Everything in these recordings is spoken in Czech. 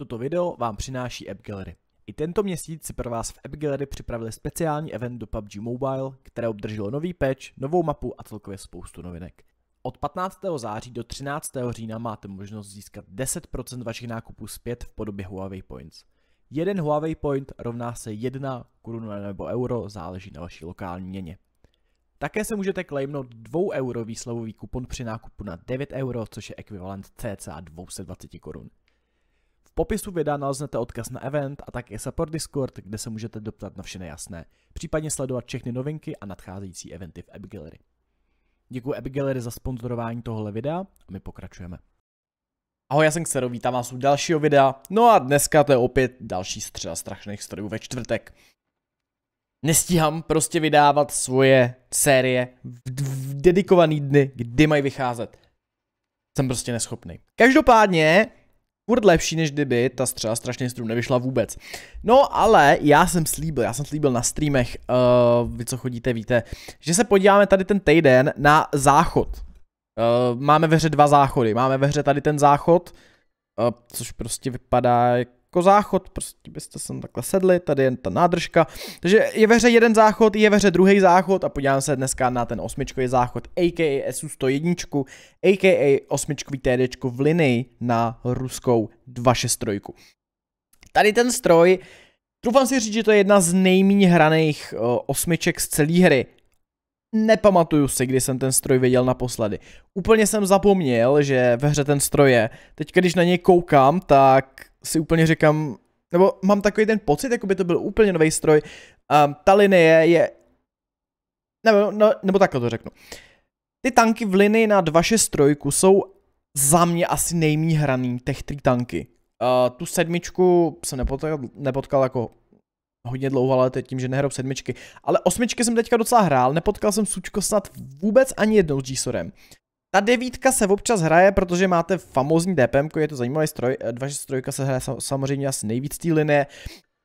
Toto video vám přináší App Gallery. I tento měsíc si pro vás v App Gallery připravili speciální event do PUBG Mobile, které obdrželo nový patch, novou mapu a celkově spoustu novinek. Od 15. září do 13. října máte možnost získat 10% vašich nákupů zpět v podobě Huawei Points. Jeden Huawei Point rovná se 1 koruna nebo euro, záleží na vaší lokální měně. Také se můžete klejmnout 2 eurový slovový kupon při nákupu na 9 euro, což je ekvivalent cca 220 korun popisu videa naleznete odkaz na event a také support Discord, kde se můžete doptat na vše nejasné, případně sledovat všechny novinky a nadcházející eventy v App Děkuji App za sponzorování tohle videa a my pokračujeme. Ahoj, já jsem Xero, vítám vás u dalšího videa. No a dneska to je opět další středa strašných strojů ve čtvrtek. Nestíhám prostě vydávat svoje série v, v dedikovaný dny, kdy mají vycházet. Jsem prostě neschopný. Každopádně, furt lepší, než kdyby ta střela strašně strům nevyšla vůbec. No ale já jsem slíbil, já jsem slíbil na streamech, uh, vy co chodíte víte, že se podíváme tady ten týden na záchod. Uh, máme ve hře dva záchody, máme ve hře tady ten záchod, uh, což prostě vypadá jak jako záchod, prostě byste sem takhle sedli, tady je ta nádržka. Takže je ve hře jeden záchod, je ve hře druhý záchod a podívám se dneska na ten osmičkový záchod, a.k.a. SU 101, a.k.a. osmičkový TD v linii na ruskou 263. Tady ten stroj, Trufám si říct, že to je jedna z nejméně hraných eh, osmiček z celé hry. Nepamatuju si, kdy jsem ten stroj viděl naposledy. Úplně jsem zapomněl, že ve hře ten stroj je. Teď, když na něj koukám, tak si úplně říkám, nebo mám takový ten pocit, jako by to byl úplně nový stroj. Um, ta linie je, nebo, no, nebo takhle to řeknu. Ty tanky v linii na 263 jsou za mě asi nejmí hraný těch tři tanky. Uh, tu sedmičku jsem nepotkal, nepotkal jako hodně dlouho, ale teď tím, že nehrou sedmičky. Ale osmičky jsem teďka docela hrál, nepotkal jsem sučko snad vůbec ani jednou s -sorem. Ta devítka se občas hraje, protože máte famózní DPM, je to zajímavý stroj, 263 eh, se hraje samozřejmě asi nejvíc té linie,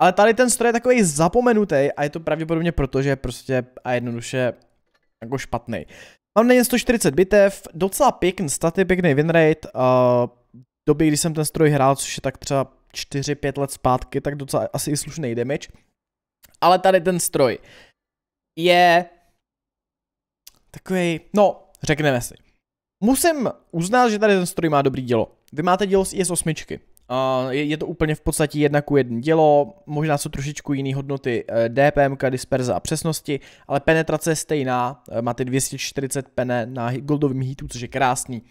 ale tady ten stroj je takový zapomenutý a je to pravděpodobně proto, že je prostě a jednoduše jako špatný. Mám na 140 bitev, docela pěkný staty, pěkný winrate, uh, eh, doby, kdy jsem ten stroj hrál, což je tak třeba 4-5 let zpátky, tak docela asi i slušný damage ale tady ten stroj je takový, no, řekneme si. Musím uznat, že tady ten stroj má dobrý dělo. Vy máte dělo z IS-8, Uh, je, je to úplně v podstatě jedna ku jedno dělo, možná jsou trošičku jiné hodnoty eh, DPM, disperze a přesnosti, ale penetrace je stejná, eh, máte 240 pene na goldovém heatu, což je krásný,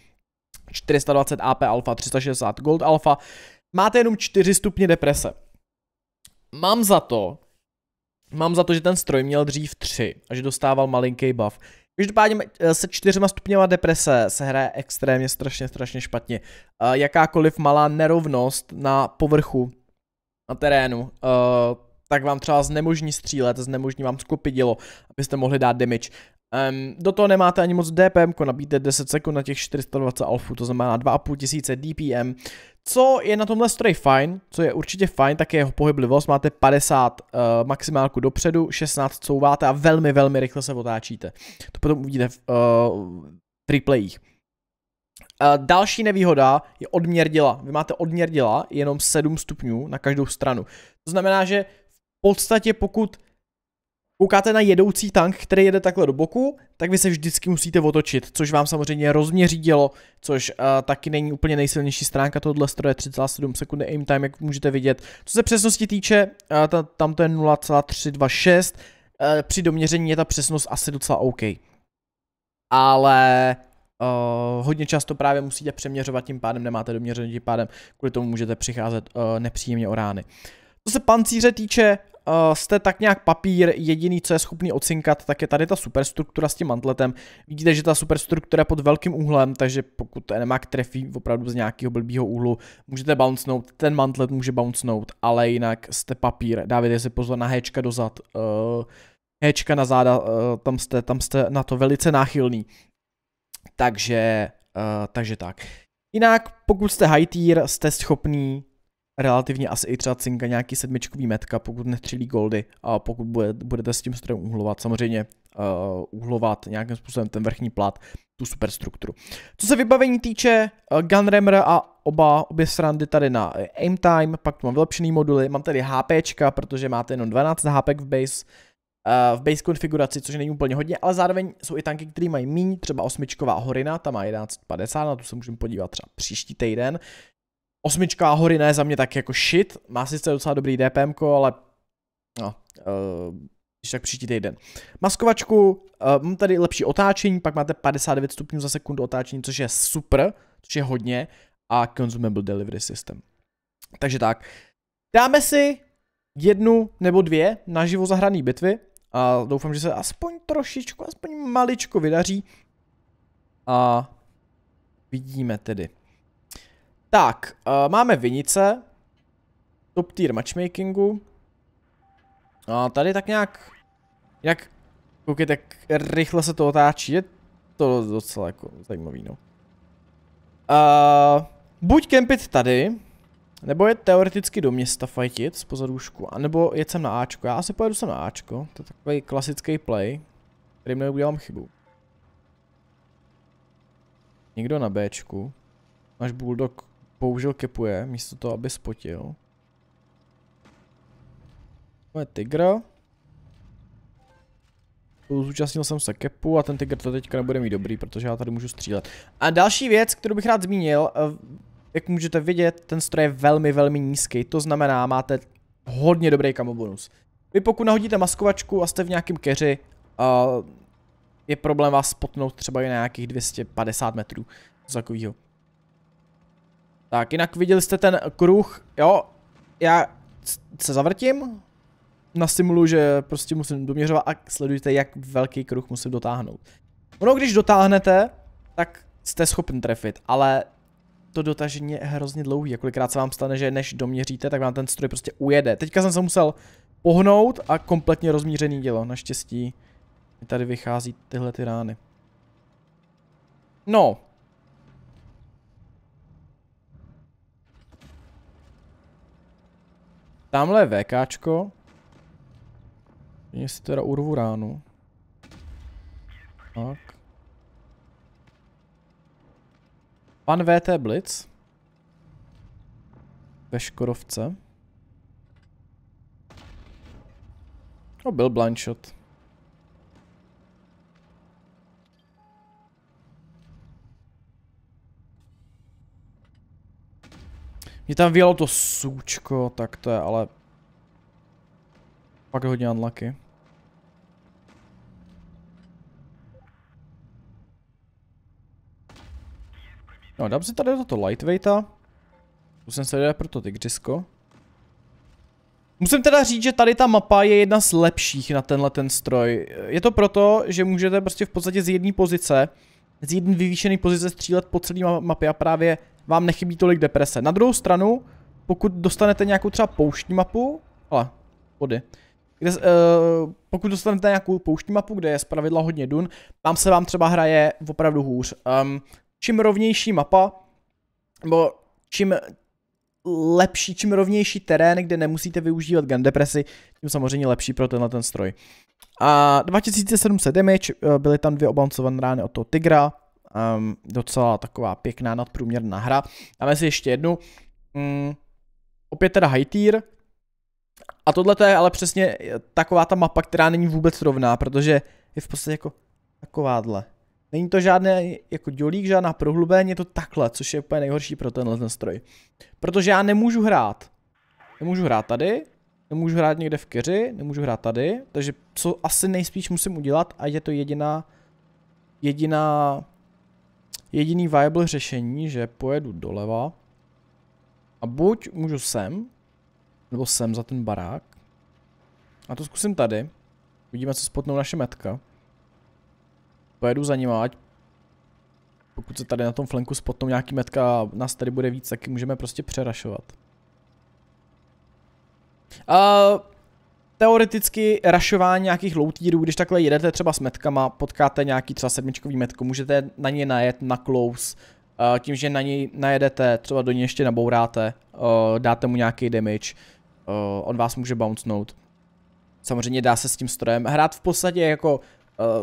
420 AP alfa, 360 gold alfa, máte jenom 4 stupně deprese. Mám za to, Mám za to, že ten stroj měl dřív 3 a že dostával malinký buff. Každopádně eh, se čtyřma stupněma deprese se hraje extrémně strašně, strašně špatně. Eh, jakákoliv malá nerovnost na povrchu, na terénu, eh, tak vám třeba znemožní střílet, znemožní vám skupidilo, abyste mohli dát damage. Um, do toho nemáte ani moc DPM, nabíte 10 sekund na těch 420 alfů, to znamená 2,5 tisíce DPM. Co je na tomhle stroji fajn, co je určitě fajn, tak je jeho pohyblivost, máte 50 uh, eh, maximálku dopředu, 16 couváte a velmi, velmi rychle se otáčíte. To potom uvidíte v, uh, v replayích. Uh, eh, další nevýhoda je odměrdila. Vy máte odměrdila jenom 7 stupňů na každou stranu. To znamená, že v podstatě pokud koukáte na jedoucí tank, který jede takhle do boku, tak vy se vždycky musíte otočit, což vám samozřejmě rozměří dělo, což uh, taky není úplně nejsilnější stránka tohohle stroje, 3,7 sekundy aim time, jak můžete vidět. Co se přesnosti týče, uh, ta, tam to je 0,326, uh, eh, při doměření je ta přesnost asi docela OK. Ale uh, hodně často právě musíte přeměřovat, tím pádem nemáte doměření, tím pádem kvůli tomu můžete přicházet uh, nepříjemně o rány. Co se pancíře týče, Eh, jste tak nějak papír, jediný, co je schopný ocinkat, tak je tady ta superstruktura s tím mantletem. Vidíte, že ta superstruktura je pod velkým úhlem, takže pokud nemák trefí opravdu z nějakého blbýho úhlu, můžete bouncenout, ten mantlet může bouncenout, ale jinak jste papír. Dávejte si pozor na hečka dozad, uh, na záda, uh, tam, jste, tam jste na to velice náchylný. Takže, uh, takže tak. Jinak, pokud jste high tier, jste schopný relativně asi i třeba cinka nějaký sedmičkový metka, pokud nestřílí goldy a pokud budete s tím strojem uhlovat. Samozřejmě uh, uhlovat nějakým způsobem ten vrchní plat, tu superstrukturu. Co se vybavení týče, uh, eh, Gunrammer a oba, obě srandy tady na eh, aim time, pak tu mám vylepšený moduly, mám tady HP, protože máte jenom 12 HP v base, uh, v base konfiguraci, což není úplně hodně, ale zároveň jsou i tanky, které mají míň, třeba osmičková horina, ta má 1150, na tu se můžeme podívat třeba příští týden. Osmička a hory ne, za mě tak jako shit. Má sice docela dobrý DPM, ale no, uh, když tak příští týden. Maskovačku, uh, mám tady lepší otáčení, pak máte 59 stupňů za sekundu otáčení, což je super, což je hodně. A Consumable Delivery System. Takže tak, dáme si jednu nebo dvě naživo zahrané bitvy a doufám, že se aspoň trošičku, aspoň maličko vydaří a vidíme tedy. Tak, uh, máme Vinice. Top tier matchmakingu. A tady tak nějak... Jak... Koukej, tak rychle se to otáčí. Je to docela jako zajímavý, no. Uh, buď kempit tady, nebo je teoreticky do města fightit z pozadůšku, anebo jet sem na Ačko. Já asi pojedu sem na Ačko, to je takový klasický play, kterým neudělám chybu. Někdo na Bčku. Máš bulldog použil kepuje, místo toho, aby spotil. To je tygr. Zúčastnil jsem se kepu a ten tygr to teďka nebude mít dobrý, protože já tady můžu střílet. A další věc, kterou bych rád zmínil, eh, jak můžete vidět, ten stroj je velmi, velmi nízký, to znamená, máte hodně dobrý kamo bonus. Vy pokud nahodíte maskovačku a jste v nějakém keři, uh, je problém vás spotnout třeba i na nějakých 250 metrů z takového. Tak, jinak viděli jste ten kruh, jo, já se zavrtím, nasimuluji, že prostě musím doměřovat a sledujte, jak velký kruh musím dotáhnout. Ono, když dotáhnete, tak jste schopni trefit, ale to dotažení je hrozně dlouhý a kolikrát se vám stane, že než doměříte, tak vám ten stroj prostě ujede. Teďka jsem se musel pohnout a kompletně rozmířený dělo, naštěstí mi tady vychází tyhle ty rány. No, Tamhle je VKčko. Mně si teda urvu ránu. Tak. Pan VT Blitz. Ve Škodovce. To byl blindshot. Mě tam vyjelo to sůčko tak to je ale... Pak hodně unlucky. No, dám si tady toto lightweighta. Musím se dělat pro to tygřisko. Musím teda říct, že tady ta mapa je jedna z lepších na tenhle ten stroj. Je to proto, že můžete prostě v podstatě z jedné pozice, z jedné vyvýšené pozice střílet po celé mapě a právě vám nechybí tolik deprese. Na druhou stranu, pokud dostanete nějakou třeba pouštní mapu, ale vody, kde, uh, pokud dostanete nějakou pouštní mapu, kde je zpravidla hodně dun, tam se vám třeba hraje opravdu hůř. Um, čím rovnější mapa, nebo čím lepší, čím rovnější terén, kde nemusíte využívat gun depresi, tím samozřejmě lepší pro tenhle ten stroj. A 2700 damage, eh, byly tam dvě obancované rány od toho Tigra, um, docela taková pěkná nadprůměrná hra. Dáme si ještě jednu. Um, opět teda high tier. A tohle je ale přesně eh, taková ta mapa, která není vůbec rovná, protože je v podstatě jako takováhle. Není to žádné jako dělík, žádná prohlubení, je to takhle, což je úplně nejhorší pro tenhle ten stroj. Protože já nemůžu hrát. Nemůžu hrát tady, nemůžu hrát někde v keři, nemůžu hrát tady, takže co asi nejspíš musím udělat a je to jediná jediná jediný viable řešení, že pojedu doleva a buď můžu sem, nebo sem za ten barák. A to zkusím tady. Vidíme, co spotnou naše metka. Pojedu za ním, ať pokud se tady na tom flanku spotnou nějaký metka a nás tady bude víc, tak můžeme prostě přerašovat. A teoreticky rašování nějakých loutírů, když takhle jedete třeba s metkama, potkáte nějaký třeba sedmičkový metko, můžete na něj najet na close, eh, tím, že na něj najedete, třeba do něj ještě nabouráte, eh, dáte mu nějaký damage, eh, on vás může bouncnout. Samozřejmě dá se s tím strojem hrát v podstatě jako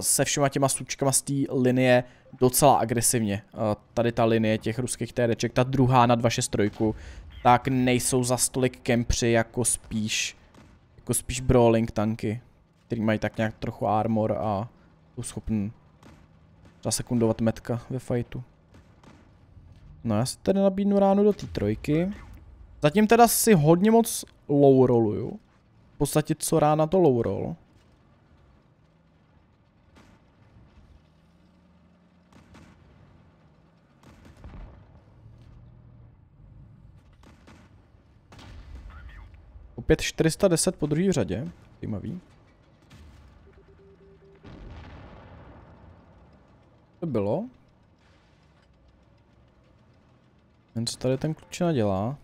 se všema těma sučkama z té linie docela agresivně. Tady ta linie těch ruských tereček, ta druhá na 263, tak nejsou za stolik kempři jako spíš jako spíš brawling tanky, který mají tak nějak trochu armor a jsou schopný zasekundovat metka ve fightu. No já si tady nabídnu ránu do té trojky. Zatím teda si hodně moc low rolluju. V podstatě co rána to low roll. Opět 410 po druhý řadě. Zajímavý. To bylo. Ten co tady ten klučina dělá.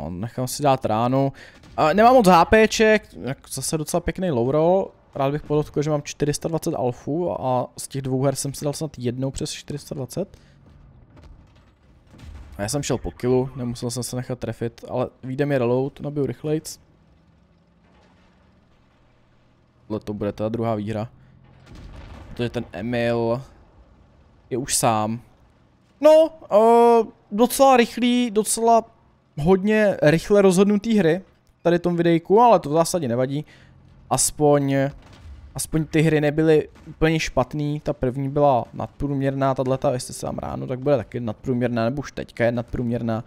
No, nechám si dát ránu. A nemám moc HPček, zase docela pěkný low roll. Rád bych podotkl, že mám 420 alfů a z těch dvou her jsem si dal snad jednou přes 420. Já jsem šel po kilu, nemusel jsem se nechat trefit, ale výjde mi reload, nabiju rychlejc. Tohle to bude ta druhá výhra. Protože ten Emil je už sám. No, uh, docela rychlý, docela hodně rychle rozhodnutý hry tady tom videjku, ale to v zásadě nevadí. Aspoň aspoň ty hry nebyly úplně špatný, ta první byla nadprůměrná, tahle ta, jestli se vám ráno, tak bude taky nadprůměrná, nebo už teďka je nadprůměrná.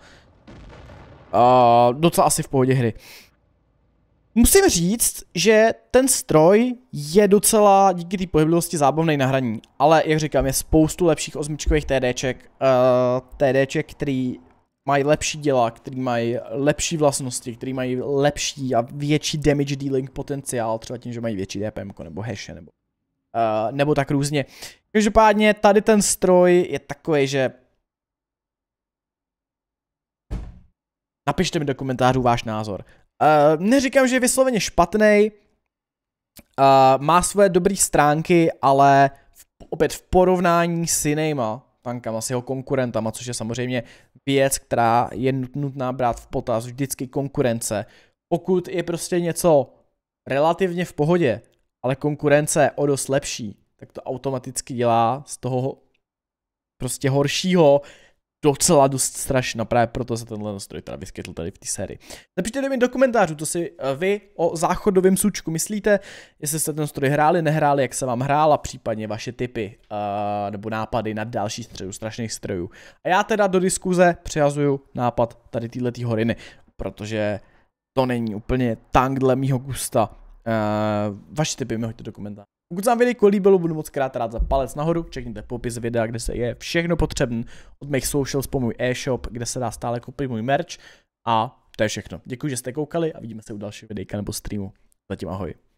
Uh, docela asi v pohodě hry. Musím říct, že ten stroj je docela díky té pohyblivosti zábavný na hraní, ale jak říkám, je spoustu lepších osmičkových TDček, uh, eh, TDček, který mají lepší děla, který mají lepší vlastnosti, který mají lepší a větší damage dealing potenciál, třeba tím, že mají větší DPM nebo hashe nebo, uh, nebo tak různě. Každopádně tady ten stroj je takový, že napište mi do komentářů váš názor. Uh, neříkám, že je vysloveně špatný, uh, eh, má své dobré stránky, ale v, opět v porovnání s jinýma bankama, s jeho konkurentama, což je samozřejmě věc, která je nutná brát v potaz, vždycky konkurence. Pokud je prostě něco relativně v pohodě, ale konkurence je o dost lepší, tak to automaticky dělá z toho prostě horšího docela dost strašná, no právě proto se tenhle nástroj teda vyskytl tady v té sérii. Napište do mi do komentářů, co si eh, vy o záchodovém sučku myslíte, jestli jste ten stroj hráli, nehráli, jak se vám hrál a případně vaše typy uh, eh, nebo nápady na další středu strašných strojů. A já teda do diskuze přihazuju nápad tady této horiny, protože to není úplně tank dle mýho gusta. Uh, vaše typy mi hoďte do komentářů. Pokud se vám video líbilo, budu moc krát rád za palec nahoru, čekněte popis videa, kde se je všechno potřebné, od mých socials po můj e-shop, kde se dá stále koupit můj merch a to je všechno. Děkuji, že jste koukali a vidíme se u dalšího videa nebo streamu. Zatím ahoj.